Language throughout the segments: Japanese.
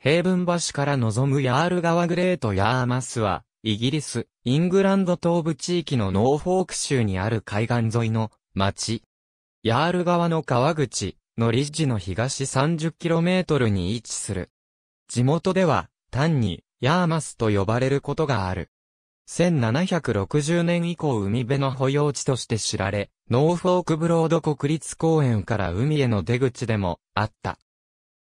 平文橋から望むヤール川グレートヤーマスは、イギリス、イングランド東部地域のノーフォーク州にある海岸沿いの町。ヤール川の川口、のリッジの東 30km に位置する。地元では、単に、ヤーマスと呼ばれることがある。1760年以降海辺の保養地として知られ、ノーフォークブロード国立公園から海への出口でもあった。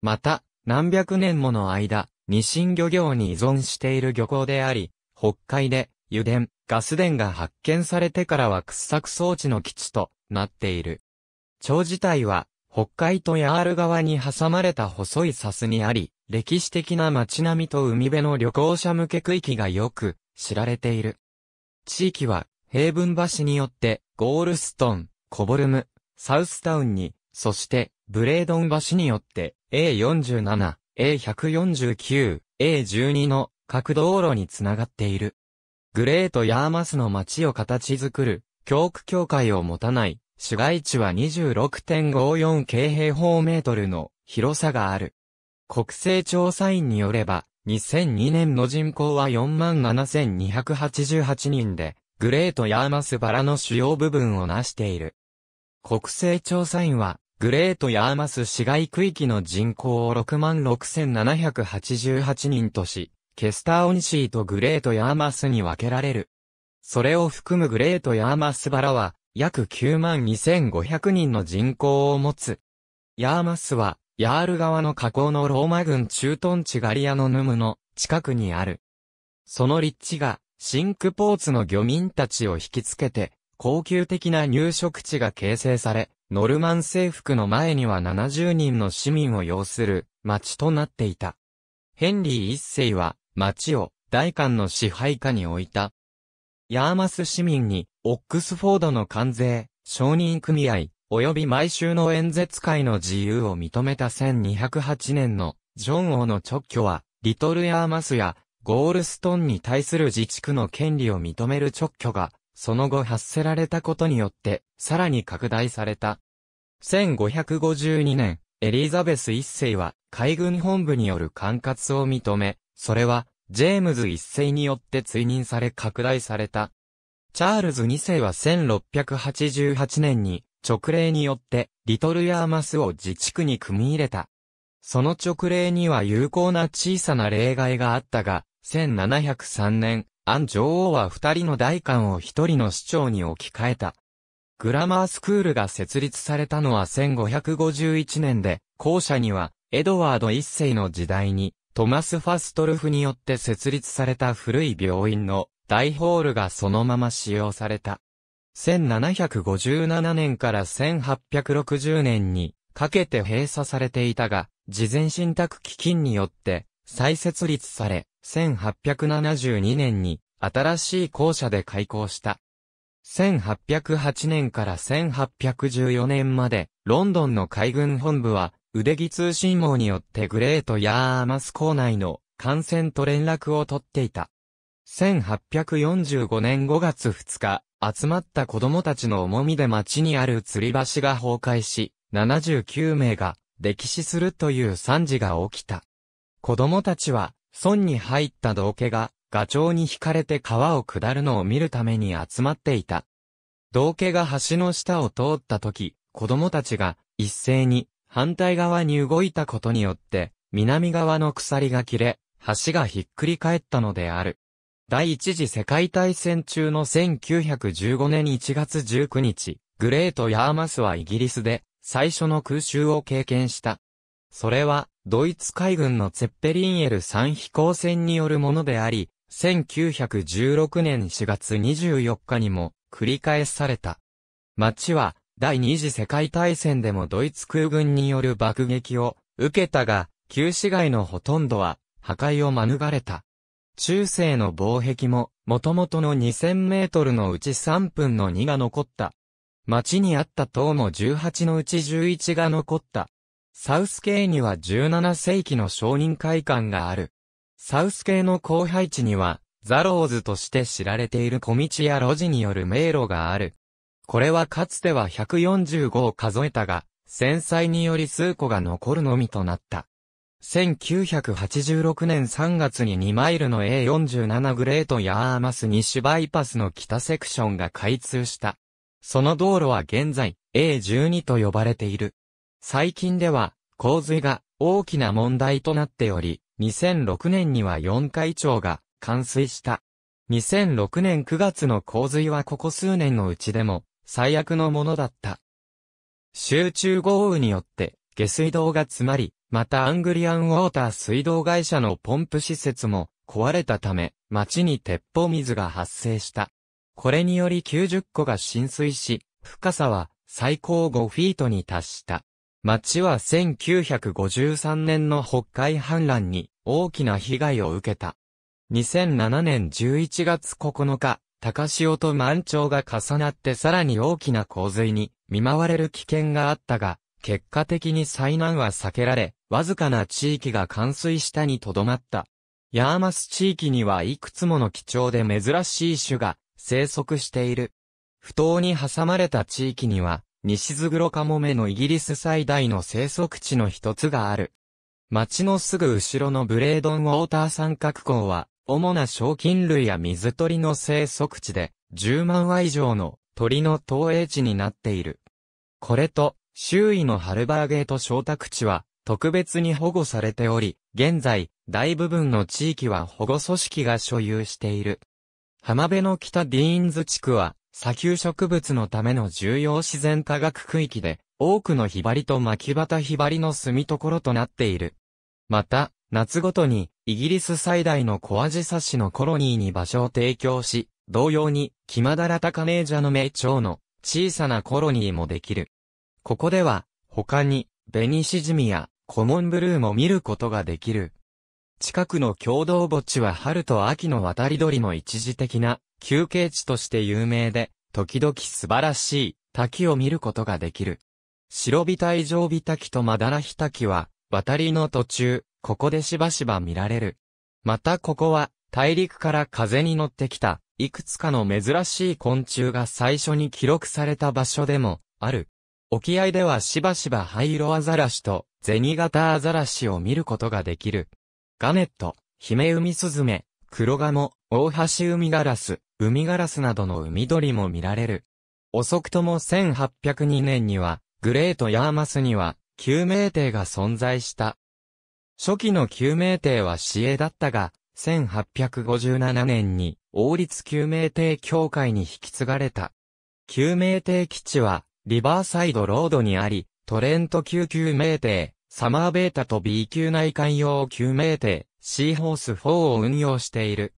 また、何百年もの間、日清漁業に依存している漁港であり、北海で油田、ガス田が発見されてからは掘削装置の基地となっている。町自体は、北海とヤール側に挟まれた細い砂州にあり、歴史的な街並みと海辺の旅行者向け区域がよく知られている。地域は、平文橋によって、ゴールストン、コボルム、サウスタウンに、そして、ブレードン橋によって、A47、A149、A12 の各道路につながっている。グレートヤーマスの街を形作る、教区境界を持たない、市街地は26.54京平方メートルの広さがある。国勢調査員によれば、2002年の人口は47,288人で、グレートヤーマスバラの主要部分を成している。国勢調査員は、グレートヤーマス市街区域の人口を66,788人とし、ケスターオンシーとグレートヤーマスに分けられる。それを含むグレートヤーマスバラは、約92,500人の人口を持つ。ヤーマスは、ヤール川の河口のローマ軍駐屯地ガリアのヌムの近くにある。その立地が、シンクポーツの漁民たちを引きつけて、高級的な入植地が形成され、ノルマン征服の前には70人の市民を要する町となっていた。ヘンリー一世は町を大官の支配下に置いた。ヤーマス市民にオックスフォードの関税、承認組合、及び毎週の演説会の自由を認めた1208年のジョン王の直挙は、リトルヤーマスやゴールストンに対する自治区の権利を認める直挙がその後発せられたことによって、さらに拡大された。1552年、エリザベス一世は、海軍本部による管轄を認め、それは、ジェームズ一世によって追認され拡大された。チャールズ二世は1688年に、直令によって、リトルヤーマスを自治区に組み入れた。その直令には有効な小さな例外があったが、1703年、アン女王は二人の大官を一人の市長に置き換えた。グラマースクールが設立されたのは1551年で、後者には、エドワード一世の時代に、トマス・ファストルフによって設立された古い病院の大ホールがそのまま使用された。1757年から1860年にかけて閉鎖されていたが、事前信託基金によって再設立され、1872年に新しい校舎で開校した。1808年から1814年まで、ロンドンの海軍本部は、腕木通信網によってグレートヤーマス校内の艦船と連絡を取っていた。1845年5月2日、集まった子供たちの重みで町にある吊り橋が崩壊し、79名が溺死するという惨事が起きた。子供たちは村に入った道家が、ガチョウに惹かれて川を下るのを見るために集まっていた。道家が橋の下を通った時、子供たちが一斉に反対側に動いたことによって、南側の鎖が切れ、橋がひっくり返ったのである。第一次世界大戦中の1915年1月19日、グレート・ヤーマスはイギリスで最初の空襲を経験した。それは、ドイツ海軍のツェッペリンエル3飛行船によるものであり、1916年4月24日にも繰り返された。町は第二次世界大戦でもドイツ空軍による爆撃を受けたが、旧市街のほとんどは破壊を免れた。中世の防壁も元々の2000メートルのうち3分の2が残った。町にあった塔も18のうち11が残った。サウス系には17世紀の商人会館がある。サウス系の後輩地には、ザローズとして知られている小道や路地による迷路がある。これはかつては145を数えたが、戦災により数個が残るのみとなった。1986年3月に2マイルの A47 グレートヤーマス西バイパスの北セクションが開通した。その道路は現在 A12 と呼ばれている。最近では、洪水が大きな問題となっており、2006年には4回町が冠水した。2006年9月の洪水はここ数年のうちでも最悪のものだった。集中豪雨によって下水道が詰まり、またアングリアンウォーター水道会社のポンプ施設も壊れたため、町に鉄砲水が発生した。これにより90個が浸水し、深さは最高5フィートに達した。町は1953年の北海氾濫に大きな被害を受けた。2007年11月9日、高潮と満潮が重なってさらに大きな洪水に見舞われる危険があったが、結果的に災難は避けられ、わずかな地域が冠水したに留まった。ヤーマス地域にはいくつもの貴重で珍しい種が生息している。不当に挟まれた地域には、西津黒カモメのイギリス最大の生息地の一つがある。町のすぐ後ろのブレードンウォーター三角港は、主な賞金類や水鳥の生息地で、10万羽以上の鳥の投影地になっている。これと、周囲のハルバーゲート小宅地は、特別に保護されており、現在、大部分の地域は保護組織が所有している。浜辺の北ディーンズ地区は、砂丘植物のための重要自然科学区域で、多くのヒバリと巻き端ヒバリの住み所となっている。また、夏ごとに、イギリス最大のコアジサシのコロニーに場所を提供し、同様に、キマダラタカネージャの名鳥の小さなコロニーもできる。ここでは、他に、ベニシジミやコモンブルーも見ることができる。近くの共同墓地は春と秋の渡り鳥の一時的な休憩地として有名で、時々素晴らしい滝を見ることができる。白火帯上火滝とマダラヒ滝は、渡りの途中、ここでしばしば見られる。またここは、大陸から風に乗ってきた、いくつかの珍しい昆虫が最初に記録された場所でも、ある。沖合ではしばしば灰色アザラシと、銭形アザラシを見ることができる。ガネット、ヒメウミスズメ、クロガモ、オオハシウミガラス、海ガラスなどの海鳥も見られる。遅くとも1802年には、グレートヤーマスには、救命艇が存在した。初期の救命艇は市営だったが、1857年に、王立救命艇協会に引き継がれた。救命艇基地は、リバーサイドロードにあり、トレント級救命艇、サマーベータと B 級内海用救命艇、シーホース4を運用している。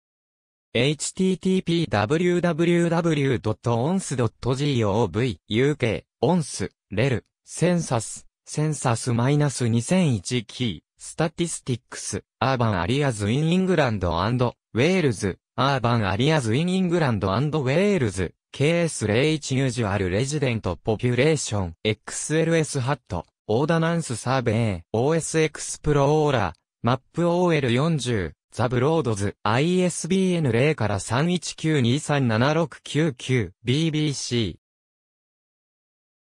http://www.ons.gov.uk、オンス、レル、センサス、センサス -2001 キー、スタティスティックス、アーバンアリアズインイングランドウェールズ、アーバンアリアズインイングランドウェールズ、KS01 ユージュアルレジデントポピュレーション、XLS ハット、オーダナンスサーベイ、OS エクスプローラー、マップ OL40、ザ・ブロードズ、ISBN 0から319237699、BBC。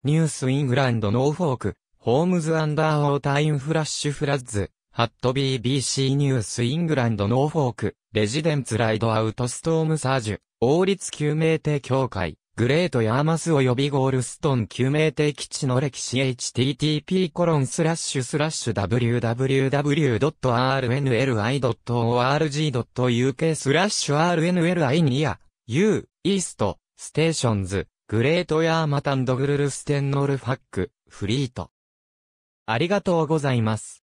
ニュースイングランドノーフォーク、ホームズアンダーウォータインフラッシュフラッズ、ハット BBC ニュースイングランドノーフォーク、レジデンツライドアウトストームサージュ、王立救命艇協会。グレートヤーマス及びゴールストン救命艇基地の歴史 http コロンスラッシュスラッシュ www.rnli.org.uk スラッシュ rnli にや u, east, stations, グレートヤーマタンドグルルステンノルファック、フリート。ありがとうございます。